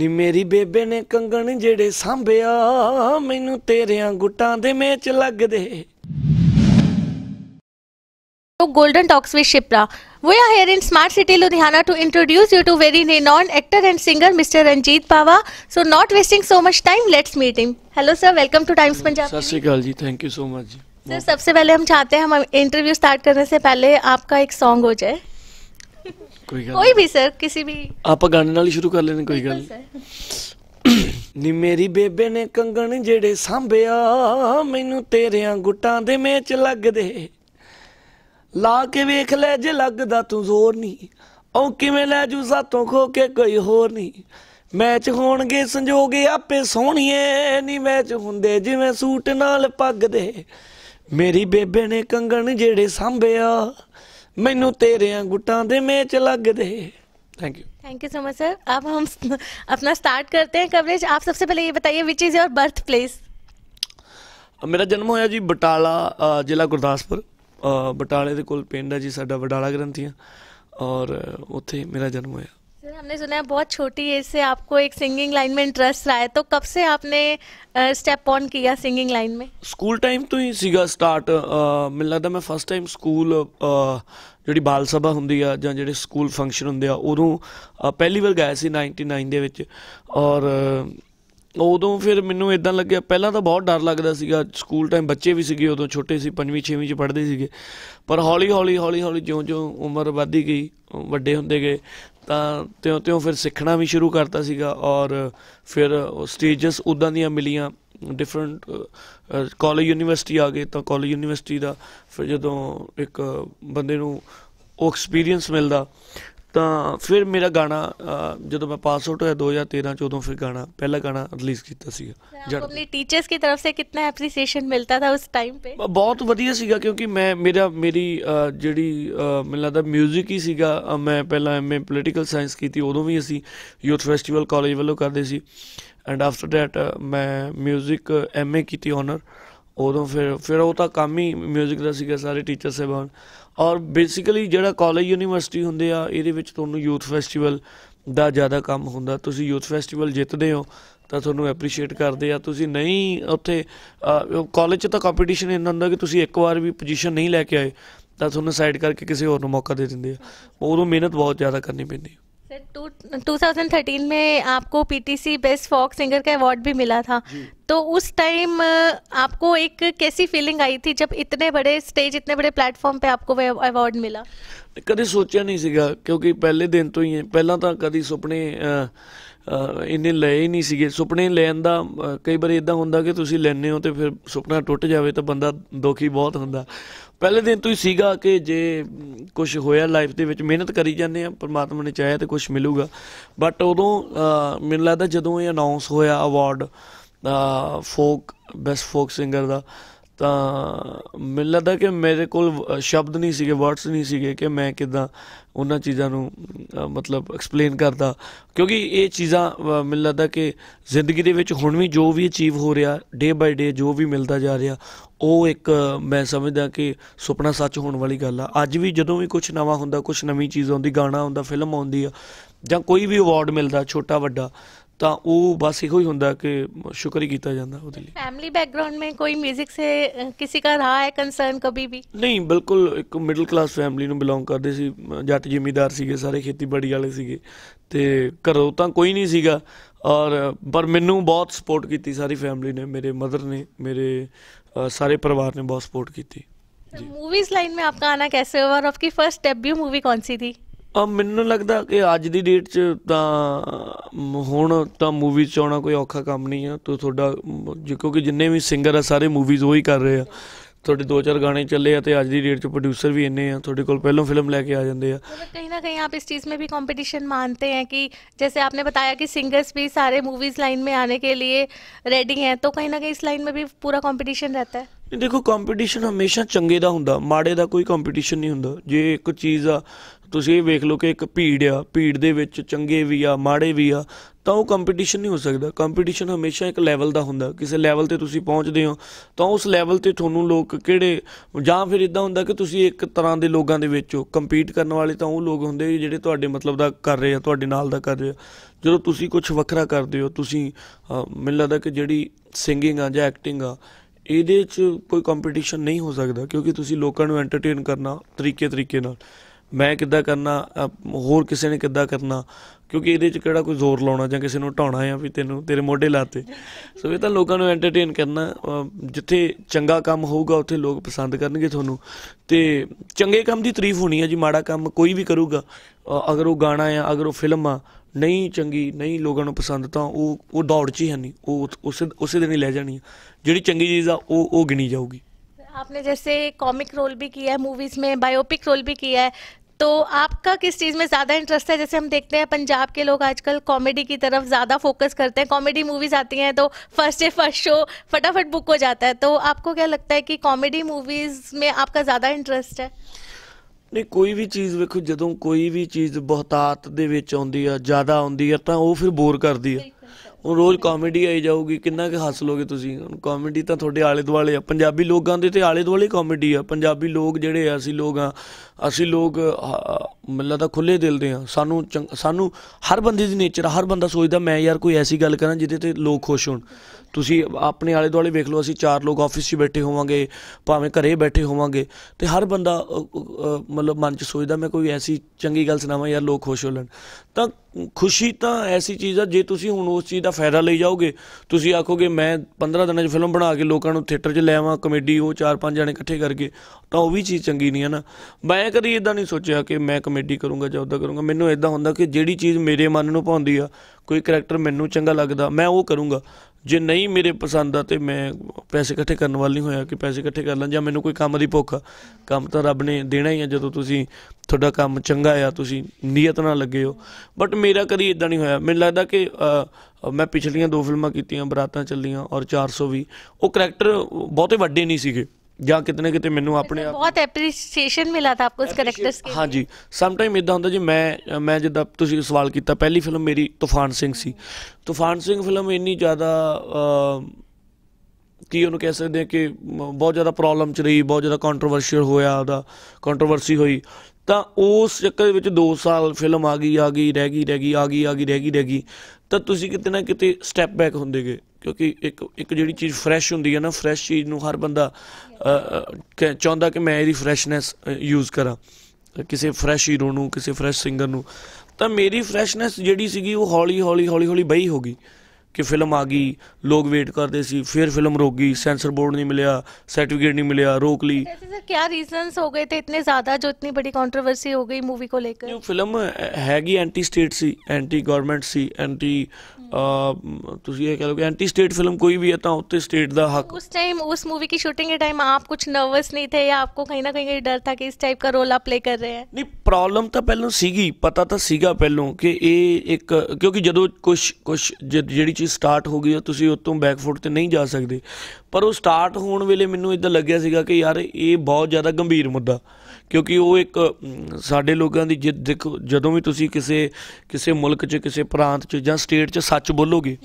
ਨੀ ਮੇਰੀ ਬੇਬੇ ਨੇ ਕੰਗਣ ਜਿਹੜੇ ਸਾਂਭਿਆ ਮੈਨੂੰ ਤੇਰਿਆਂ ਗੁੱਟਾਂ ਦੇ ਮੇਚ ਲੱਗਦੇ Golden Talks with Shipra. We are here in Smart City Ludhiana to introduce you to very renowned actor and singer Mr. Ranjit Pawa. So not wasting so much time, let's meet him. Hello sir, welcome to Times Punjab. सत श्रीकाल जी, thank you so much जी. Sir सबसे पहले हम चाहते हैं हम इंटरव्यू स्टार्ट करने से पहले आपका एक सॉन्ग हो जाए ਕੋਈ ਗੱਲ ਕੋਈ ਵੀ ਸਰ ਕਿਸੇ ਵੀ ਆਪਾਂ ਗਾਣੇ ਨਾਲ ਹੀ ਸ਼ੁਰੂ ਕਰ ਲੈਣੇ ਕੋਈ ਗੱਲ ਨੀ ਮੇਰੀ ਬੇਬੇ ਨੇ ਕੰਗਣ ਜਿਹੜੇ ਸਾਂਭਿਆ ਮੈਨੂੰ ਤੇਰਿਆਂ ਗੁੱਟਾਂ ਦੇ ਵਿੱਚ ਲੱਗਦੇ ਲਾ ਕੇ ਵੇਖ ਲੈ ਜੇ ਲੱਗਦਾ ਤੂੰ ਜ਼ੋਰ ਨਹੀਂ ਔ ਕਿਵੇਂ ਲੈ ਜੂ ਸਾਤੋਂ ਖੋ ਕੇ ਕੋਈ ਹੋਰ ਨਹੀਂ ਮੈਚ ਹੋਣਗੇ ਸੰਜੋਗ ਆਪੇ ਸੋਹਣੀਏ ਨਹੀਂ ਮੈਚ ਹੁੰਦੇ ਜਿਵੇਂ ਸੂਟ ਨਾਲ ਪੱਗ ਦੇ ਮੇਰੀ ਬੇਬੇ ਨੇ ਕੰਗਣ ਜਿਹੜੇ ਸਾਂਭਿਆ ਮੈਨੂੰ ਤੇਰਿਆਂ ਗੁੱਟਾਂ ਦੇ ਮੇਚ ਲੱਗਦੇ you thank you so much sir ਆਪ ਹਮ ਆਪਣਾ ਸਟਾਰਟ ਕਰਤੇ ਹੈ ਕਵਰੇਜ ਆਪ ਸਭ ਸੇ ਪਹਿਲੇ ਇਹ ਬਤਾਈਏ which is your birth place ਮੇਰਾ ਜਨਮ ਹੋਇਆ ਜੀ ਬਟਾਲਾ ਜ਼ਿਲ੍ਹਾ ਗੁਰਦਾਸਪੁਰ ਬਟਾਲੇ ਦੇ ਕੋਲ ਪਿੰਡ ਹੈ ਜੀ ਸਾਡਾ ਵਡਾਲਾ ਗ੍ਰੰਥੀਆਂ ਔਰ ਉੱਥੇ ਮੇਰਾ ਜਨਮ ਹੋਇਆ सर हमने सुना है बहुत छोटी एज से आपको एक सिंगिंग लाइन में इंटरेस्ट रहा है तो कब से आपने स्टेप ऑन किया सिंगिंग लाइन में ਸਕੂਲ ਟਾਈਮ ਤੋਂ ਹੀ ਸੀਗਾ ਸਟਾਰਟ ਮੈਨੂੰ ਲੱਗਦਾ ਮੈਂ ਫਸਟ ਟਾਈਮ ਸਕੂਲ ਜਿਹੜੀ ਬਾਲ ਸਭਾ ਹੁੰਦੀ ਆ ਜਾਂ ਜਿਹੜੇ ਸਕੂਲ ਫੰਕਸ਼ਨ ਹੁੰਦੇ ਆ ਉਦੋਂ ਪਹਿਲੀ ਵਾਰ ਗਿਆ ਸੀ 99 ਦੇ ਵਿੱਚ ਔਰ ਉਦੋਂ ਫਿਰ ਮੈਨੂੰ ਇਦਾਂ ਲੱਗਿਆ ਪਹਿਲਾਂ ਤਾਂ ਬਹੁਤ ਡਰ ਲੱਗਦਾ ਸੀਗਾ ਸਕੂਲ ਟਾਈਮ ਬੱਚੇ ਵੀ ਸੀਗੇ ਉਦੋਂ ਛੋਟੇ ਸੀ 5ਵੀਂ 6ਵੀਂ ਚ ਪੜ੍ਹਦੇ ਸੀਗੇ ਪਰ ਹੌਲੀ ਹੌਲੀ ਹੌਲੀ ਹੌਲੀ ਜਿਉਂ-ਜਿਉਂ ਉਮਰ ਵੱਧਦੀ ਗਈ ਵੱਡੇ ਹੁੰਦੇ ਗਏ ਤਾਂ ਤਿਉਂ ਤਿਉਂ ਫਿਰ ਸਿੱਖਣਾ ਵੀ ਸ਼ੁਰੂ ਕਰਤਾ ਸੀਗਾ ਔਰ ਫਿਰ ਸਟੇजेस ਉਦਾਂ ਦੀਆਂ ਮਿਲੀਆਂ ਡਿਫਰੈਂਟ ਕਾਲਜ ਯੂਨੀਵਰਸਿਟੀ ਆ ਗਏ ਤਾਂ ਕਾਲਜ ਯੂਨੀਵਰਸਿਟੀ ਦਾ ਫਿਰ ਜਦੋਂ ਇੱਕ ਬੰਦੇ ਨੂੰ ਉਹ ਐਕਸਪੀਰੀਅੰਸ ਮਿਲਦਾ ਤਾਂ ਫਿਰ ਮੇਰਾ ਗਾਣਾ ਜਦੋਂ ਮੈਂ ਪਾਸ ਆਊਟ ਹੋਇਆ 2013 ਚ ਉਦੋਂ ਫਿਰ ਗਾਣਾ ਪਹਿਲਾ ਗਾਣਾ ਰਿਲੀਜ਼ ਕੀਤਾ ਸੀ ਆਪਣੇ ਟੀਚਰਸ ਦੀ ਤਰਫ ਸੇ ਕਿੰਨਾ ਐਪਰੀਸੀਏਸ਼ਨ ਮਿਲਦਾ ਥਾ ਉਸ ਟਾਈਮ ਪੇ ਬਹੁਤ ਵਧੀਆ ਸੀਗਾ ਕਿਉਂਕਿ ਮੈਂ ਮੇਰਾ ਮੇਰੀ ਜਿਹੜੀ ਮੈਨੂੰ ਲੱਗਦਾ 뮤직 ਹੀ ਸੀਗਾ ਮੈਂ ਪਹਿਲਾਂ ਐਮਏ ਪੋਲੀਟੀਕਲ ਸਾਇੰਸ ਕੀਤੀ ਉਦੋਂ ਵੀ ਅਸੀਂ ਯੂਥ ਫੈਸਟੀਵਲ ਕਾਲਜ ਵੱਲੋਂ ਕਰਦੇ ਸੀ ਐਂਡ ਆਫਟਰ ਥੈਟ ਮੈਂ 뮤직 ਐਮਏ ਕੀਤੀ ਆਨਰ ਉਦੋਂ ਫਿਰ ਫਿਰ ਉਹ ਤਾਂ ਕੰਮ ਹੀ 뮤직 ਦਾ ਸੀਗਾ ਸਾਰੇ ਟੀਚਰ ਸਹਿਬਾਨ ਔਰ ਬੇਸਿਕਲੀ ਜਿਹੜਾ ਕਾਲਜ ਯੂਨੀਵਰਸਿਟੀ ਹੁੰਦੇ ਆ ਇਹਦੇ ਵਿੱਚ ਤੁਹਾਨੂੰ ਯੂਥ ਫੈਸਟੀਵਲ ਦਾ ਜ਼ਿਆਦਾ ਕੰਮ ਹੁੰਦਾ ਤੁਸੀਂ ਯੂਥ ਫੈਸਟੀਵਲ ਜਿੱਤਦੇ ਹੋ ਤਾਂ ਤੁਹਾਨੂੰ ਐਪਰੀਸ਼ੀਏਟ ਕਰਦੇ ਆ ਤੁਸੀਂ ਨਹੀਂ ਉੱਥੇ ਕਾਲਜ 'ਚ ਤਾਂ ਕੰਪੀਟੀਸ਼ਨ ਇੰਨਾ ਹੁੰਦਾ ਕਿ ਤੁਸੀਂ ਇੱਕ ਵਾਰ ਵੀ ਪੋਜੀਸ਼ਨ ਨਹੀਂ ਲੈ ਕੇ ਆਏ ਤਾਂ ਤੁਹਾਨੂੰ ਸਾਈਡ ਕਰਕੇ ਕਿਸੇ ਹੋਰ ਨੂੰ ਮੌਕਾ ਦੇ ਦਿੰਦੇ ਆ ਉਦੋਂ ਮਿਹਨਤ ਬਹੁਤ ਜ਼ਿਆਦਾ ਕਰਨੀ ਪੈਂਦੀ 2013 में आपको पीटीसी बेस्ट फॉक सिंगर का अवार्ड भी मिला था तो उस टाइम आपको एक कैसी फीलिंग आई थी जब इतने बड़े स्टेज इतने बड़े प्लेटफॉर्म पे आपको वह अवार्ड मिला कभी सोचा नहीं ਸੋਚਿਆ क्योंकि पहले दिन तो ही है पहला तो कभी सुपने आ, ਇੰਨੇ ਲਏ ਹੀ ਨਹੀਂ ਸੀਗੇ ਸੁਪਨੇ ਲੈਣ ਦਾ ਕਈ ਵਾਰੀ ਇਦਾਂ ਹੁੰਦਾ ਕਿ ਤੁਸੀਂ ਲੈਣੇ ਹੋ ਤੇ ਫਿਰ ਸੁਪਨਾ ਟੁੱਟ ਜਾਵੇ ਤਾਂ ਬੰਦਾ ਦੁਖੀ ਬਹੁਤ ਹੁੰਦਾ ਪਹਿਲੇ ਦਿਨ ਤੁਸੀਂ ਸੀਗਾ ਕਿ ਜੇ ਕੁਝ ਹੋਇਆ ਲਾਈਫ ਦੇ ਵਿੱਚ ਮਿਹਨਤ ਕਰੀ ਜਾਂਦੇ ਆ ਪਰਮਾਤਮਾ ਨੇ ਚਾਹਿਆ ਤੇ ਕੁਝ ਮਿਲੂਗਾ ਬਟ ਉਦੋਂ ਮੈਨੂੰ ਲੱਗਦਾ ਜਦੋਂ ਇਹ ਅਨਾਉਂਸ ਹੋਇਆ award folk best folk singer ਦਾ ਤਾਂ ਮੈਨੂੰ ਲੱਗਦਾ ਕਿ ਮੇਰੇ ਕੋਲ ਸ਼ਬਦ ਨਹੀਂ ਸੀਗੇ ਵਰਡਸ ਨਹੀਂ ਸੀਗੇ ਕਿ ਮੈਂ ਕਿਦਾਂ ਉਹਨਾਂ ਚੀਜ਼ਾਂ ਨੂੰ ਮਤਲਬ ਐਕਸਪਲੇਨ ਕਰਦਾ ਕਿਉਂਕਿ ਇਹ ਚੀਜ਼ਾਂ ਮੈਨੂੰ ਲੱਗਦਾ ਕਿ ਜ਼ਿੰਦਗੀ ਦੇ ਵਿੱਚ ਹੁਣ ਵੀ ਜੋ ਵੀ ਅਚੀਵ ਹੋ ਰਿਹਾ ਡੇ ਬਾਈ ਡੇ ਜੋ ਵੀ ਮਿਲਦਾ ਜਾ ਰਿਹਾ ਉਹ ਇੱਕ ਮੈਂ ਸਮਝਦਾ ਕਿ ਸੁਪਨਾ ਸੱਚ ਹੋਣ ਵਾਲੀ ਗੱਲ ਆ ਅੱਜ ਵੀ ਜਦੋਂ ਵੀ ਕੁਝ ਨਵਾਂ ਹੁੰਦਾ ਕੁਝ ਨਵੀਂ ਚੀਜ਼ ਆਉਂਦੀ ਗਾਣਾ ਆਉਂਦਾ ਫਿਲਮ ਆਉਂਦੀ ਆ ਜਾਂ ਕੋਈ ਵੀ ਅਵਾਰਡ ਮਿਲਦਾ ਛੋਟਾ ਵੱਡਾ ਤਾਂ ਉਹ ਬਸ ਇਹੋ ਹੀ ਹੁੰਦਾ ਕਿ ਸ਼ੁਕਰ ਹੀ ਕੀਤਾ ਜਾਂਦਾ ਉਹਦੇ ਲਈ ਫੈਮਿਲੀ ਬੈਕਗ੍ਰਾਉਂਡ ਮੇ ਕੋਈ 뮤직 ਸੇ ਕਿਸੇ ਦਾ ਰਹਾ ਹੈ ਕਨਸਰਨ ਕभी ਵੀ ਨਹੀਂ ਬਿਲਕੁਲ ਇੱਕ ਮਿਡਲ ਕਲਾਸ ਫੈਮਿਲੀ ਨੂੰ ਬਿਲੋਂਗ ਕਰਦੇ ਸੀ ਜੱਟ ਜ਼ਿਮੀਦਾਰ ਸੀਗੇ ਸਾਰੇ ਖੇਤੀਬਾੜੀ ਵਾਲੇ ਸੀਗੇ ਤੇ ਘਰੋਂ ਤਾਂ ਕੋਈ ਨਹੀਂ ਸੀਗਾ ਔਰ ਪਰ ਮੈਨੂੰ ਬਹੁਤ ਸਪੋਰਟ ਕੀਤੀ ਸਾਰੀ ਫੈਮਿਲੀ ਨੇ ਮੇਰੇ ਮਦਰ ਨੇ ਮੇਰੇ ਸਾਰੇ ਪਰਿਵਾਰ ਨੇ ਬਹੁਤ ਸਪੋਰਟ ਕੀਤੀ ਮੂਵੀਜ਼ ਲਾਈਨ ਮੇ ਆਪਕਾ ਆਨਾ ਕੈਸੇ हुआ ਔਰ ਆਪਕੀ ਫਰਸਟ ਡੈਬਿਊ ਮੂਵੀ कौन सी ਥੀ ਆ ਮੈਨੂੰ ਲੱਗਦਾ ਕਿ ਅੱਜ ਦੀ ਡੇਟ 'ਚ ਤਾਂ ਹੁਣ ਤਾਂ ਮੂਵੀ 'ਚ ਆਉਣਾ ਕੋਈ ਔਖਾ ਕੰਮ ਨਹੀਂ ਆ ਤੋ ਤੁਹਾਡਾ ਕਿਉਂਕਿ ਜਿੰਨੇ ਵੀ ਸਿੰਗਰ ਆ ਸਾਰੇ ਮੂਵੀਜ਼ ਉਹੀ ਕਰ ਰਹੇ ਆ ਤੁਹਾਡੇ ਦੋ ਚਾਰ ਗਾਣੇ ਚੱਲੇ ਆ ਤੇ ਅੱਜ ਦੀ ਡੇਟ 'ਚ ਪ੍ਰੋਡਿਊਸਰ ਵੀ ਇੰਨੇ ਆ ਤੁਹਾਡੇ ਕੋਲ ਪਹਿਲੋਂ ਫਿਲਮ ਲੈ ਕੇ ਆ ਜਾਂਦੇ ਆ ਕਈ ਨਾ ਕਈ ਆਪ ਇਸ ਚੀਜ਼ ਮੇ ਵੀ ਕੰਪੀਟੀਸ਼ਨ ਮੰਨਤੇ ਹੈ ਕਿ ਜੈਸੇ ਆਪਨੇ ਬਤਾਇਆ ਕਿ ਸਿੰਗਰਸ ਵੀ ਸਾਰੇ ਮੂਵੀਜ਼ ਲਾਈਨ ਮੇ ਆਨੇ ਕੇ लिए ਰੈਡੀ ਹੈ ਤੋ कहीं ਨਾ कहीं ਇਸ ਲਾਈਨ ਮੇ ਵੀ ਪੂਰਾ ਕੰਪੀਟੀਸ਼ਨ ਰਹਤਾ ਹੈ ਦੇਖੋ ਕੰਪੀਟੀਸ਼ਨ ਹਮੇਸ਼ਾ ਚੰਗੇ ਦਾ ਹੁੰਦਾ ਮਾੜੇ ਦਾ ਕੋਈ ਕੰਪੀਟੀਸ਼ਨ ਨਹੀਂ ਹੁੰਦਾ ਜੇ ਇੱਕ ਚੀਜ਼ ਆ ਤੁਸੀਂ ਇਹ ਵੇਖ ਲਓ ਕਿ ਇੱਕ ਭੀੜ ਆ ਭੀੜ ਦੇ ਵਿੱਚ ਚੰਗੇ ਵੀ ਆ ਮਾੜੇ ਵੀ ਆ ਤਾਂ ਉਹ ਕੰਪੀਟੀਸ਼ਨ ਨਹੀਂ ਹੋ ਸਕਦਾ ਕੰਪੀਟੀਸ਼ਨ ਹਮੇਸ਼ਾ ਇੱਕ ਲੈਵਲ ਦਾ ਹੁੰਦਾ ਕਿਸੇ ਲੈਵਲ ਤੇ ਤੁਸੀਂ ਪਹੁੰਚਦੇ ਹੋ ਤਾਂ ਉਸ ਲੈਵਲ ਤੇ ਤੁਹਾਨੂੰ ਲੋਕ ਕਿਹੜੇ ਜਾਂ ਫਿਰ ਇਦਾਂ ਹੁੰਦਾ ਕਿ ਤੁਸੀਂ ਇੱਕ ਤਰ੍ਹਾਂ ਦੇ ਲੋਕਾਂ ਦੇ ਵਿੱਚ ਹੋ ਕੰਪੀਟ ਕਰਨ ਵਾਲੇ ਤਾਂ ਉਹ ਲੋਕ ਹੁੰਦੇ ਜਿਹੜੇ ਤੁਹਾਡੇ ਮਤਲਬ ਦਾ ਕਰ ਰਹੇ ਆ ਤੁਹਾਡੇ ਨਾਲ ਦਾ ਕਰ ਰਹੇ ਆ ਜਦੋਂ ਤੁਸੀਂ ਕੁਝ ਵੱਖਰਾ ਕਰਦੇ ਹੋ ਤੁਸੀਂ ਮੈਨੂੰ ਲੱਗਦਾ ਕਿ ਜਿਹੜੀ ਸਿੰਗਿੰਗ ਆ ਜਾਂ ਐਕਟਿੰਗ ਆ ਇਹਦੇ 'ਚ ਕੋਈ ਕੰਪੀਟੀਸ਼ਨ ਨਹੀਂ ਹੋ ਸਕਦਾ ਕਿਉਂਕਿ ਤੁਸੀਂ ਲੋਕਾਂ ਨੂੰ ਐਂਟਰਟੇਨ ਕਰਨਾ ਤਰੀਕੇ ਤਰੀਕੇ ਨਾਲ ਮੈਂ ਕਿੱਦਾਂ ਕਰਨਾ ਹੋਰ ਕਿਸੇ ਨੇ ਕਿੱਦਾਂ ਕਰਨਾ ਕਿਉਂਕਿ ਇਹਦੇ 'ਚ ਕਿਹੜਾ ਕੋਈ ਜ਼ੋਰ ਲਾਉਣਾ ਜਾਂ ਕਿਸੇ ਨੂੰ ਢਾਉਣਾ ਆ ਵੀ ਤੈਨੂੰ ਤੇਰੇ ਮੋਢੇ ਲਾਤੇ ਸੋ ਇਹ ਤਾਂ ਲੋਕਾਂ ਨੂੰ ਐਂਟਰਟੇਨ ਕਰਨਾ ਜਿੱਥੇ ਚੰਗਾ ਕੰਮ ਹੋਊਗਾ ਉੱਥੇ ਲੋਕ ਪਸੰਦ ਕਰਨਗੇ ਤੁਹਾਨੂੰ ਤੇ ਚੰਗੇ ਕੰਮ ਦੀ ਤਾਰੀਫ ਹੋਣੀ ਹੈ ਜੀ ਮਾੜਾ ਕੰਮ ਕੋਈ ਵੀ ਕਰੂਗਾ ਅਗਰ ਉਹ ਗਾਣਾ ਆ ਅਗਰ ਉਹ ਫਿਲਮ ਆ ਨਹੀਂ ਚੰਗੀ ਨਹੀਂ ਲੋਕਾਂ ਨੂੰ ਪਸੰਦ ਤਾਂ ਉਹ ਉਹ ਦੌੜ 'ਚ ਹੀ ਹੈ ਨਹੀਂ ਉਹ ਉਸੇ ਉਸੇ ਦਿਨ ਹੀ ਲੈ ਜਾਣੀ ਜਿਹੜੀ ਚੰਗੀ ਚੀਜ਼ ਆ ਉਹ ਉਹ ਗਿਣੀ ਜਾਊਗੀ ਆਪਨੇ ਜੈਸੇ ਕਾਮਿਕ ਰੋਲ ਵੀ ਕੀਤਾ ਹੈ ਮੂਵੀਜ਼ ਮੇ ਬਾਇਓਪਿਕ ਰੋਲ ਵੀ ਕੀਤਾ ਹੈ तो आपका किस चीज़ में ज़्यादा इंटरेस्ट है जैसे हम देखते हैं पंजाब के लोग आजकल कॉमेडी की तरफ ज़्यादा फोकस करते हैं कॉमेडी मूवीज़ आती हैं तो फर्स्ट डे फर्स्ट शो फटाफट बुक हो जाता है तो आपको क्या लगता है कि कॉमेडी मूवीज़ में आपका ज़्यादा इंटरेस्ट है ਨੇ ਕੋਈ ਵੀ ਚੀਜ਼ ਵੇਖੋ ਜਦੋਂ ਕੋਈ ਵੀ ਚੀਜ਼ ਬਹੁਤਾਤ ਦੇ ਵਿੱਚ ਆਉਂਦੀ ਆ ਜ਼ਿਆਦਾ ਆਉਂਦੀ ਆ ਤਾਂ ਉਹ ਫਿਰ ਬੋਰ ਕਰਦੀ ਆ ਹੁਣ ਰੋਜ਼ ਕਾਮੇਡੀ ਆਈ ਜਾਊਗੀ ਕਿੰਨਾ ਕਿ ਹੱਸ ਲੋਗੇ ਤੁਸੀਂ ਹੁਣ ਕਾਮੇਡੀ ਤਾਂ ਤੁਹਾਡੇ ਆਲੇ ਦੁਆਲੇ ਆ ਪੰਜਾਬੀ ਲੋਕਾਂ ਦੇ ਤੇ ਆਲੇ ਦੁਆਲੇ ਕਾਮੇਡੀ ਆ ਪੰਜਾਬੀ ਲੋਕ ਜਿਹੜੇ ਆ ਅਸੀਂ ਲੋਕ ਆ ਅਸੀਂ ਲੋਕ ਮੈਨੂੰ ਲੱਗਦਾ ਖੁੱਲੇ ਦਿਲ ਦੇ ਆ ਸਾਨੂੰ ਸਾਨੂੰ ਹਰ ਬੰਦੇ ਦੀ ਨੇਚਰ ਹਰ ਬੰਦਾ ਸੋਚਦਾ ਮੈਂ ਯਾਰ ਕੋਈ ਐਸੀ ਗੱਲ ਕਰਾਂ ਜਿਹਦੇ ਤੇ ਲੋਕ ਖੁਸ਼ ਹੋਣ ਤੁਸੀਂ ਆਪਣੇ ਆਲੇ ਦੁਆਲੇ ਵੇਖ ਲਓ ਅਸੀਂ ਚਾਰ ਲੋਕ ਆਫਿਸ 'ਚ ਬੈਠੇ ਹੋਵਾਂਗੇ ਭਾਵੇਂ ਘਰੇ ਬੈਠੇ ਹੋਵਾਂਗੇ ਤੇ ਹਰ ਬੰਦਾ ਮਤਲਬ ਮਨ 'ਚ ਸੋਚਦਾ ਮੈਂ ਕੋਈ ਐਸੀ ਚੰਗੀ ਗੱਲ ਸੁਣਾਵਾਂ ਯਾਰ ਲੋਕ ਖੁਸ਼ ਹੋ ਲੈਣ ਤਾਂ ਖੁਸ਼ੀ ਤਾਂ ਐਸੀ ਚੀਜ਼ ਆ ਜੇ ਤੁਸੀਂ ਹੁਣ ਉਸ ਚੀਜ਼ ਦਾ ਫਾਇਦਾ ਲਈ ਜਾਓਗੇ ਤੁਸੀਂ ਆਖੋਗੇ ਮੈਂ 15 ਦਿਨਾਂ 'ਚ ਫਿਲਮ ਬਣਾ ਕੇ ਲੋਕਾਂ ਨੂੰ ਥੀਏਟਰ 'ਚ ਲੈ ਆਵਾਂ ਕਮੇਡੀ ਉਹ ਚਾਰ ਪੰਜ ਜਣੇ ਇਕੱਠੇ ਕਰਕੇ ਤਾਂ ਉਹ ਵੀ ਚੀਜ਼ ਚੰਗੀ ਨਹੀਂ ਹੈ ਨਾ ਮੈਂ ਕਦੀ ਇਦਾਂ ਨਹੀਂ ਸੋਚਿਆ ਕਿ ਮੈਂ ਕਮੇਡੀ ਕਰੂੰਗਾ ਜਾਂ ਉਦਾਂ ਕਰੂੰਗਾ ਮੈਨੂੰ ਇਦਾਂ ਹੁੰਦਾ ਕਿ ਜਿਹੜੀ ਚੀਜ਼ ਮੇਰੇ ਮਨ ਨੂੰ ਭਾਉਂਦੀ ਆ ਕੋਈ ਕੈਰੈਕਟਰ ਮੈਨੂੰ ਚੰਗਾ ਲੱਗਦਾ ਮੈਂ ਉਹ ਕਰੂੰਗਾ ਜੇ ਨਹੀਂ ਮੇਰੇ ਪਸੰਦ ਆ ਤੇ ਮੈਂ ਪੈਸੇ ਇਕੱਠੇ ਕਰਨ ਵਾਲ ਨਹੀਂ ਹੋਇਆ ਕਿ ਪੈਸੇ ਇਕੱਠੇ ਕਰ ਲਾਂ ਜਾਂ ਮੈਨੂੰ ਕੋਈ ਕੰਮ ਦੀ ਭੁੱਖ ਕੰਮ ਤਾਂ ਰੱਬ ਨੇ ਦੇਣਾ ਹੀ ਆ ਜਦੋਂ ਤੁਸੀਂ ਤੁਹਾਡਾ ਕੰਮ ਚੰਗਾ ਆ ਤੁਸੀਂ ਨੀਅਤ ਨਾਲ ਲੱਗੇ ਹੋ ਬਟ ਮੇਰਾ ਕਦੀ ਇਦਾਂ ਨਹੀਂ ਹੋਇਆ ਮੈਨੂੰ ਲੱਗਦਾ ਕਿ ਮੈਂ ਪਿਛਲੀਆਂ ਦੋ ਫਿਲਮਾਂ ਕੀਤੀਆਂ ਬਰਾਤਾਂ ਚੱਲੀਆਂ ਔਰ 420 ਉਹ ਕੈਰੈਕਟਰ ਬਹੁਤੇ ਵੱਡੇ ਨਹੀਂ ਸੀਗੇ ਜਾਂ ਕਿਤਨੇ ਕਿਤੇ ਮੈਨੂੰ ਆਪਣੇ ਆਪ ਬਹੁਤ ਐਪਰੀਸ਼ੀਏਸ਼ਨ ਮਿਲਾ ਤਾਂ ਆਪਕੋ ਉਸ ਕੈਰੈਕਟਰਸ ਕੇ ਹਾਂਜੀ ਸਮ ਟਾਈਮ ਇਦਾਂ ਹੁੰਦਾ ਜੀ ਮੈਂ ਮੈਂ ਜਦੋਂ ਤੁਸੀਂ ਸਵਾਲ ਕੀਤਾ ਪਹਿਲੀ ਫਿਲਮ ਮੇਰੀ ਤੂਫਾਨ ਸਿੰਘ ਸੀ ਤੂਫਾਨ ਸਿੰਘ ਫਿਲਮ ਇੰਨੀ ਜ਼ਿਆਦਾ ਕੀ ਉਹਨੂੰ ਕਹਿ ਸਕਦੇ ਆ ਕਿ ਬਹੁਤ ਜ਼ਿਆਦਾ ਪ੍ਰੋਬਲਮ ਚ ਰਹੀ ਬਹੁਤ ਜ਼ਿਆਦਾ ਕੰਟਰੋਵਰਸ਼ੀਅਲ ਹੋਇਆ ਉਹਦਾ ਕੰਟਰੋਵਰਸੀ ਹੋਈ ਤਾਂ ਉਸ ਚੱਕਰ ਵਿੱਚ 2 ਸਾਲ ਫਿਲਮ ਆ ਗਈ ਆ ਗਈ ਰਹਿ ਗਈ ਰਹਿ ਗਈ ਆ ਗਈ ਆ ਗਈ ਰਹਿ ਗਈ ਰਹਿ ਗਈ ਤਾਂ ਤੁਸੀਂ ਕਿਤੇ ਨਾ ਕਿਤੇ ਸਟੈਪ ਬੈਕ ਹੁੰਦੇਗੇ ਕਿਉਂਕਿ ਇੱਕ ਇੱਕ ਜਿਹੜੀ ਚੀਜ਼ ਫਰੈਸ਼ ਹੁੰਦੀ ਹੈ ਨਾ ਫਰੈਸ਼ ਚੀਜ਼ ਨੂੰ ਹਰ ਬੰਦਾ ਚਾਹੁੰਦਾ ਕਿ ਮੈਂ ਇਹਦੀ ਫਰੈਸ਼ਨੈਸ ਯੂਜ਼ ਕਰਾਂ ਕਿਸੇ ਫਰੈਸ਼ ਹੀਰੋ ਨੂੰ ਕਿਸੇ ਫਰੈਸ਼ ਸਿੰਗਰ ਨੂੰ ਤਾਂ ਮੇਰੀ ਫਰੈਸ਼ਨੈਸ ਜਿਹੜੀ ਸੀਗੀ ਉਹ ਹੌਲੀ ਹੌਲੀ ਹੌਲੀ ਹੌਲੀ ਬਈ ਹੋ ਗਈ ਕਿ ਫਿਲਮ ਆ ਗਈ ਲੋਕ ਵੇਟ ਕਰਦੇ ਸੀ ਫਿਰ ਫਿਲਮ ਰੁਕ ਗਈ सेंसर बोर्ड नहीं मिला सर्टिफिकेट नहीं मिला रोक ली अच्छा, अच्छा, सर क्या रीजंस हो गए थे इतने ज़्यादा जो इतनी बड़ी कंट्रोवर्सी हो गई मूवी को लेकर फिल्म हैगी एंटी स्टेट सी ਐਂਟੀ ਗਵਰਨਮੈਂਟ ਸੀ ਐਂਟੀ ਤੁਸੀਂ ਇਹ ਕਹ ਲਓ ਕਿ ਐਂਟੀ ਸਟੇਟ ਫਿਲਮ ਕੋਈ ਵੀ ਹੈ ਤਾਂ ਉੱਤੇ ਸਟੇਟ ਦਾ ਹੱਕ ਉਸ मूवी की शूटिंग के टाइम आप कुछ नर्वस नहीं थे या आपको कहीं ना कहीं डर था कि इस टाइप का रोल आप प्ले कर रहे हैं ਨਹੀਂ ਪ੍ਰੋਬਲਮ ਤਾਂ ਪਹਿਲਾਂ ਸੀਗੀ ਪਤਾ ਤਾਂ ਸੀਗਾ ਪਹਿਲਾਂ ਕਿ ਇਹ ਇੱਕ ਕਿਉਂਕਿ ਜਦੋਂ ਕੁਝ ਕੁਝ ਜਿਹੜੀ ਚੀਜ਼ ਸਟਾਰਟ ਹੋ ਗਈ ਹੈ ਤੁਸੀਂ ਉਤੋਂ ਬੈਕਫੁੱਟ ਤੇ ਨਹੀਂ ਜਾ ਸਕਦੇ ਪਰ ਉਹ ਸਟਾਰਟ ਹੋਣ ਵੇਲੇ ਮੈਨੂੰ ਇਦਾਂ ਲੱਗਿਆ ਸੀਗਾ ਕਿ ਯਾਰ ਇਹ ਬਹੁਤ ਜ਼ਿਆਦਾ ਗੰਭੀਰ ਮੁੱਦਾ ਕਿਉਂਕਿ ਉਹ ਇੱਕ ਸਾਡੇ ਲੋਕਾਂ ਦੀ ਜਿੱਦ ਦੇਖੋ ਜਦੋਂ ਵੀ ਤੁਸੀਂ ਕਿਸੇ ਕਿਸੇ ਮੁਲਕ 'ਚ ਕਿਸੇ ਪ੍ਰਾਂਤ 'ਚ ਜਾਂ ਸਟੇਟ 'ਚ ਸੱਚ ਬੋਲੋਗੇ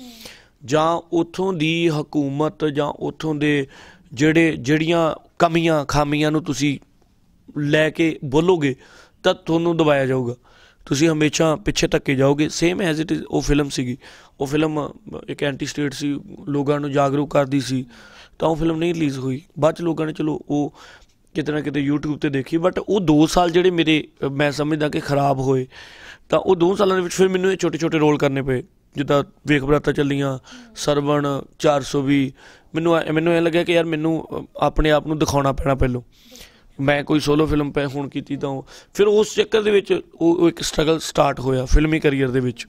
ਜਾਂ ਉਥੋਂ ਦੀ ਹਕੂਮਤ ਜਾਂ ਉਥੋਂ ਦੇ ਜਿਹੜੇ ਜਿਹੜੀਆਂ ਕਮੀਆਂ ਖਾਮੀਆਂ ਨੂੰ ਤੁਸੀਂ ਲੈ ਕੇ ਬੋਲੋਗੇ ਤਾਂ ਤੁਹਾਨੂੰ ਦਬਾਇਆ ਜਾਊਗਾ ਤੁਸੀਂ ਹਮੇਸ਼ਾ ਪਿੱਛੇ ਧੱਕੇ ਜਾਓਗੇ ਸੇਮ ਐਜ਼ ਇਟ ਇਜ਼ ਉਹ ਫਿਲਮ ਸੀਗੀ ਉਹ ਫਿਲਮ ਇੱਕ ਐਂਟੀ ਸਟੇਟ ਸੀ ਲੋਕਾਂ ਨੂੰ ਜਾਗਰੂਕ ਕਰਦੀ ਸੀ ਤਾਂ ਉਹ ਫਿਲਮ ਨਹੀਂ ਰਿਲੀਜ਼ ਹੋਈ ਬਾਅਦ ਚ ਲੋਕਾਂ ਨੇ ਚਲੋ ਉਹ ਕਿਤੇ ਨਾ ਕਿਤੇ YouTube ਤੇ ਦੇਖੀ ਬਟ ਉਹ 2 ਸਾਲ ਜਿਹੜੇ ਮੇਰੇ ਮੈਂ ਸਮਝਦਾ ਕਿ ਖਰਾਬ ਹੋਏ ਤਾਂ ਉਹ 2 ਸਾਲਾਂ ਦੇ ਵਿੱਚ ਫਿਰ ਮੈਨੂੰ ਇਹ ਛੋਟੇ ਛੋਟੇ ਰੋਲ ਕਰਨੇ ਪਏ ਜਿੱਦਾਂ ਵੇਖ ਬਰਾਤਾ ਚੱਲੀਆਂ ਸਰਵਣ 420 ਮੈਨੂੰ ਮੈਨੂੰ ਇਹ ਲੱਗਿਆ ਕਿ ਯਾਰ ਮੈਨੂੰ ਆਪਣੇ ਆਪ ਨੂੰ ਦਿਖਾਉਣਾ ਪੈਣਾ ਪਹਿਲੋਂ ਮੈਂ ਕੋਈ ਸੋਲੋ ਫਿਲਮ ਪੈ ਹੁਣ ਕੀਤੀ ਤਾਂ ਫਿਰ ਉਸ ਚੱਕਰ ਦੇ ਵਿੱਚ ਉਹ ਇੱਕ ਸਟਰਗਲ ਸਟਾਰਟ ਹੋਇਆ ਫਿਲਮੀ ਕੈਰੀਅਰ ਦੇ ਵਿੱਚ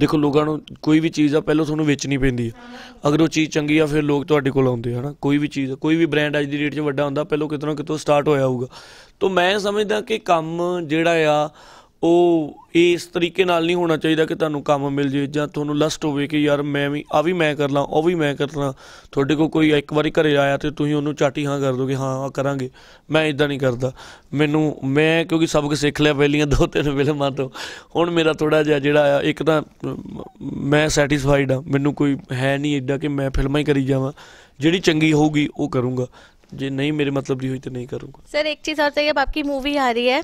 ਦੇਖੋ ਲੋਕਾਂ ਨੂੰ ਕੋਈ ਵੀ ਚੀਜ਼ ਆ ਪਹਿਲਾਂ ਤੁਹਾਨੂੰ ਵੇਚਣੀ ਪੈਂਦੀ ਹੈ ਅਗਰ ਉਹ ਚੀਜ਼ ਚੰਗੀ ਆ ਫਿਰ ਲੋਕ ਤੁਹਾਡੇ ਕੋਲ ਆਉਂਦੇ ਹਨਾ ਕੋਈ ਵੀ ਚੀਜ਼ ਕੋਈ ਵੀ ਬ੍ਰਾਂਡ ਅੱਜ ਦੀ ਡੇਟ 'ਚ ਵੱਡਾ ਹੁੰਦਾ ਪਹਿਲਾਂ ਕਿਤੋਂ ਨਾ ਕਿਤੋਂ ਸਟਾਰਟ ਹੋਇਆ ਹੋਊਗਾ ਤੋਂ ਮੈਂ ਸਮਝਦਾ ਕਿ ਕੰਮ ਜਿਹੜਾ ਆ ਉਹ ਇਸ ਤਰੀਕੇ ਨਾਲ ਨਹੀਂ ਹੋਣਾ ਚਾਹੀਦਾ ਕਿ ਤੁਹਾਨੂੰ ਕੰਮ ਮਿਲ ਜੇ ਜਾਂ ਤੁਹਾਨੂੰ ਲਸਟ ਹੋਵੇ ਕਿ ਯਾਰ ਮੈਂ ਵੀ ਆ ਵੀ ਮੈਂ ਕਰ ਲਾਂ ਉਹ ਵੀ ਮੈਂ ਕਰ ਲਾਂ ਤੁਹਾਡੇ ਕੋਲ ਕੋਈ ਇੱਕ ਵਾਰੀ ਘਰੇ ਆਇਆ ਤੇ ਤੁਸੀਂ ਉਹਨੂੰ ਚਾਟੀ ਹਾਂ ਕਰ ਦੋਗੇ ਹਾਂ ਆ ਕਰਾਂਗੇ ਮੈਂ ਇਦਾਂ ਨਹੀਂ ਕਰਦਾ ਮੈਨੂੰ ਮੈਂ ਕਿਉਂਕਿ ਸਬਕ ਸਿੱਖ ਲਿਆ ਪਹਿਲੀਆਂ ਦੋ ਤਿੰਨ ਫਿਲਮਾਂ ਤੋਂ ਹੁਣ ਮੇਰਾ ਥੋੜਾ ਜਿਹਾ ਜਿਹੜਾ ਆ ਇੱਕ ਤਾਂ ਮੈਂ ਸੈਟੀਸਫਾਈਡ ਆ ਮੈਨੂੰ ਕੋਈ ਹੈ ਨਹੀਂ ਇਦਾਂ ਕਿ ਮੈਂ ਫਿਲਮਾਂ ਹੀ ਕਰੀ ਜਾਵਾਂ ਜਿਹੜੀ ਚੰਗੀ ਹੋਊਗੀ ਉਹ ਕਰੂੰਗਾ ਜੇ ਨਹੀਂ ਮੇਰੇ ਮਤਲਬ ਦੀ ਹੋਈ ਤੇ ਨਹੀਂ ਕਰੂੰਗਾ ਸਰ ਇੱਕ ਚੀਜ਼ ਹੋਰ ਤੇ ਆਪਕੀ ਮੂਵੀ ਆ ਰਹੀ ਹੈ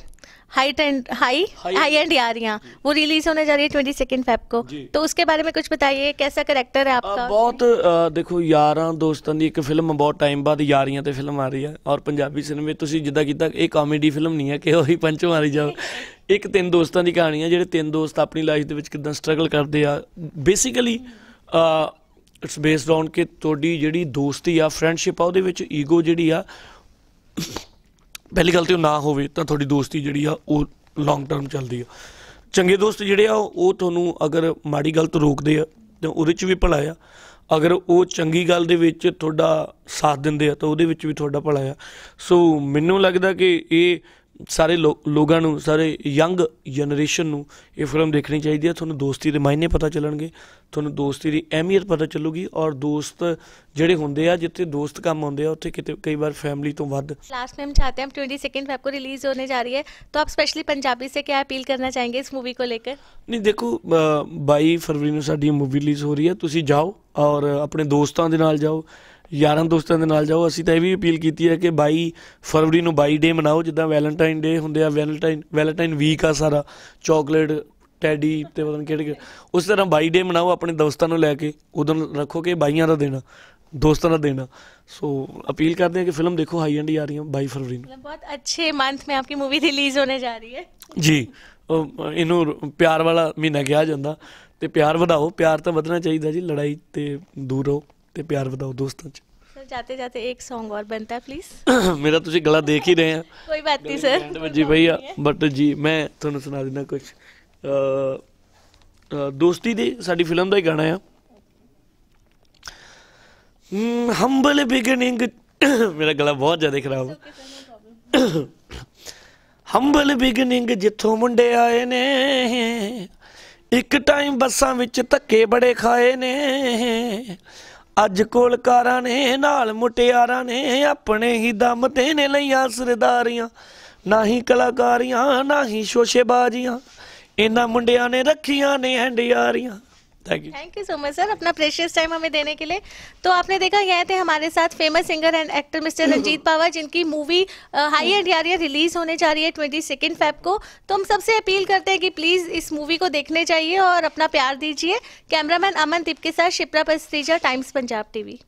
high end high high end Yaariyan वो रिलीज होने जा रही है ट्वेंटी सेकेंड फेब को तो उसके बारे में कुछ बताइए कैसा करेक्टर है आपका बहुत ਦੇਖੋ ਯਾਰਾਂ ਦੋਸਤਾਂ ਦੀ ਇੱਕ ਫਿਲਮ ਬਹੁਤ ਟਾਈਮ ਬਾਅਦ ਯਾਰੀਆਂ ਤੇ ਫਿਲਮ ਆ ਰਹੀ ਹੈ ਔਰ ਪੰਜਾਬੀ ਸਿਨੇਮੇ ਤੁਸੀਂ ਜਿੱਦਾਂ ਕੀਤਾ ਇਹ ਕਾਮੇਡੀ ਫਿਲਮ ਨਹੀਂ ਹੈ ਕਿ ਉਹੀ ਪੰਚ ਮਾਰੀ ਜਾਓ ਇੱਕ ਤਿੰਨ ਦੋਸਤਾਂ ਦੀ ਕਹਾਣੀ ਹੈ ਜਿਹੜੇ ਤਿੰਨ ਦੋਸਤ ਆਪਣੀ ਲਾਈਫ ਦੇ ਵਿੱਚ ਕਿਦਾਂ ਸਟਰਗਲ ਕਰਦੇ ਆ ਬੇਸਿਕਲੀ ਇਟਸ ਬੇਸਡ ਔਨ ਕਿ ਤੁਹਾਡੀ ਜਿਹੜੀ ਦੋਸਤੀ ਆ ਫਰੈਂਡਸ਼ਿਪ ਆ ਉਹਦੇ ਵਿੱਚ ਈਗੋ ਜਿਹੜੀ ਆ ਪਹਿਲੀ ਗੱਲ ਤੇ ਉਹ ਨਾ ਹੋਵੇ ਤਾਂ ਤੁਹਾਡੀ ਦੋਸਤੀ ਜਿਹੜੀ ਆ ਉਹ ਲੌਂਗ ਟਰਮ ਚੱਲਦੀ ਆ ਚੰਗੇ ਦੋਸਤ ਜਿਹੜੇ ਆ ਉਹ ਤੁਹਾਨੂੰ ਅਗਰ ਮਾੜੀ ਗੱਲ ਤੋਂ ਰੋਕਦੇ ਆ ਤਾਂ ਉਹਦੇ 'ਚ ਵੀ ਭਲਾ ਆ ਅਗਰ ਉਹ ਚੰਗੀ ਗੱਲ ਦੇ ਵਿੱਚ ਤੁਹਾਡਾ ਸਾਥ ਦਿੰਦੇ ਆ ਤਾਂ ਉਹਦੇ ਵਿੱਚ ਵੀ ਤੁਹਾਡਾ ਭਲਾ ਆ ਸੋ ਮੈਨੂੰ ਲੱਗਦਾ ਕਿ ਇਹ ਸਾਰੇ ਲੋਕਾਂ ਨੂੰ ਸਾਰੇ ਯੰਗ ਜਨਰੇਸ਼ਨ ਨੂੰ ਇਹ ਫਿਲਮ ਦੇਖਣੀ ਚਾਹੀਦੀ ਹੈ ਤੁਹਾਨੂੰ ਦੋਸਤੀ ਦੇ ਮਾਇਨੇ ਪਤਾ ਚੱਲਣਗੇ ਤੁਹਾਨੂੰ ਦੋਸਤੀ ਦੀ ਅਹਿਮੀਅਤ ਪਤਾ ਚੱਲੂਗੀ ਔਰ ਦੋਸਤ ਜਿਹੜੇ ਹੁੰਦੇ ਆ ਜਿੱਥੇ ਦੋਸਤ ਕੰਮ ਆਉਂਦੇ ਆ ਉੱਥੇ ਕਿਤੇ ਕਈ ਵਾਰ ਫੈਮਿਲੀ ਤੋਂ ਵੱਧ ਲਾਸਟ ਟਾਈਮ ਚਾਹਤੇ ਹਾਂ 22 ਸੈਕਿੰਡ में ਕੋ ਰਿਲੀਜ਼ ਹੋਣੇ ਜਾ ਰਹੀ ਹੈ ਤਾਂ ਆਪ ਸਪੈਸ਼ਲੀ ਪੰਜਾਬੀ से क्या अपील करना चाहेंगे इस मूवी को लेकर ਨਹੀਂ ਦੇਖੋ 22 ਫਰਵਰੀ ਨੂੰ ਸਾਡੀ ਮੂਵੀ ਰਿਲੀਜ਼ ਹੋ ਰਹੀ ਹੈ ਤੁਸੀਂ ਜਾਓ ਔਰ ਆਪਣੇ ਦੋਸਤਾਂ ਦੇ ਨਾਲ ਜਾਓ ਯਾਰਾਂ ਦੋਸਤਾਂ ਦੇ ਨਾਲ ਜਾਓ ਅਸੀਂ ਤਾਂ ਇਹ ਵੀ ਅਪੀਲ ਕੀਤੀ ਹੈ ਕਿ 22 ਫਰਵਰੀ ਨੂੰ 22 ਡੇ ਮਨਾਓ ਜਿੱਦਾਂ ਵੈਲੈਂਟਾਈਨ ਡੇ ਹੁੰਦੇ ਆ ਵੈਲੈਂਟਾਈਨ ਵੈਲੈਂਟਾਈਨ ਵੀਕ ਆ ਸਾਰਾ ਚਾਕਲੇਟ ਟੈਡੀ ਤੇ ਪਤਾ ਨਹੀਂ ਕਿਹੜੇ ਉਸ ਤਰ੍ਹਾਂ 22 ਡੇ ਮਨਾਓ ਆਪਣੇ ਦੋਸਤਾਂ ਨੂੰ ਲੈ ਕੇ ਉਦੋਂ ਰੱਖੋ ਕਿ ਬਾਈਆਂ ਦਾ ਦੇਣਾ ਦੋਸਤਾਂ ਦਾ ਦੇਣਾ ਸੋ ਅਪੀਲ ਕਰਦੇ ਆ ਕਿ ਫਿਲਮ ਦੇਖੋ ਹਾਈ ਐਂਡ ਆ ਰਹੀ रही है ਫਰਵਰੀ ਨੂੰ ਬਹੁਤ ਅੱਛੇ ਮੰਥ मंथ ਆਪਕੀ ਮੂਵੀ ਰਿਲੀਜ਼ ਹੋਣੇ ਜਾ ਰਹੀ ਹੈ ਜੀ ਇਹਨੂੰ ਪਿਆਰ ਵਾਲਾ ਮਹੀਨਾ ਕਿਹਾ ਜਾਂਦਾ ਤੇ ਪਿਆਰ ਵਧਾਓ ਪਿਆਰ ਤਾਂ ਵਧਣਾ ਚਾਹੀਦਾ ਜੀ ਲੜਾਈ ਤੇ ਦੂਰ ਰਹੋ ਤੇ ਪਿਆਰ ਵਧਾਓ ਦੋਸਤਾਂ 'ਚ ਸਰ ਜਾਤੇ ਜਾਤੇ ਇੱਕ Song ਹੋਰ बनता ਹੈ ਪਲੀਜ਼ ਮੇਰਾ ਤੁਸੀਂ ਗਲਾ ਦੇਖ ਹੀ ਰਹੇ ਆ ਕੋਈ ਬਾਤ ਨਹੀਂ ਸਰ ਜੀ ਭਈਆ ਬਟ ਜੀ ਮੈਂ ਤੁਹਾਨੂੰ ਸੁਣਾ ਦਿੰਦਾ ਕੁਝ ਦੋਸਤੀ ਦੀ ਸਾਡੀ ਫਿਲਮ ਦਾ ਹੀ ਗਾਣਾ ਆ ਹੰਬਲ ਬਿਗਨਿੰਗ ਮੇਰਾ ਗਲਾ ਬਹੁਤ ਜ਼ਿਆਦਾ ਖਰਾਬ ਹੈ ਹੰਬਲ ਬਿਗਨਿੰਗ ਜਿੱਥੋਂ ਮੁੰਡੇ ਆਏ ਨੇ ਇੱਕ ਟਾਈਮ ਬੱਸਾਂ ਵਿੱਚ ਧੱਕੇ ਬੜੇ ਖਾਏ ਨੇ ਅੱਜ ਕੋਲਕਾਰਾਂ ਨੇ ਨਾਲ ਮੁਟਿਆਰਾਂ ਨੇ ਆਪਣੇ ਹੀ ਦਮ ਤੇ ਨੇ ਲਈਆਂ ਸਰਦਾਰੀਆਂ ਨਾ ਹੀ ਕਲਾਕਾਰੀਆਂ ਨਾ ਹੀ ਸ਼ੋਸ਼ੇਬਾਜ਼ੀਆਂ ਇਹਨਾਂ ਮੁੰਡਿਆਂ ਨੇ ਰੱਖੀਆਂ ਨੇ ਹੰਡਿਆਰੀਆਂ thank you thank you so much sir अपना प्रेशियस टाइम हमें देने के लिए तो आपने देखा यह थे हमारे साथ famous singer and actor mister Ranjit Bawa जिनकी मूवी हाई एंड यार रिलीज होने जा रही है ट्वेंटी सेकेंड फैब को तो हम सबसे अपील करते हैं कि प्लीज़ इस मूवी को देखने चाहिए और अपना प्यार दीजिए कैमरामैन अमन दीप के साथ शिप्रा पस्त्रीजा टाइम्स पंजाब टीवी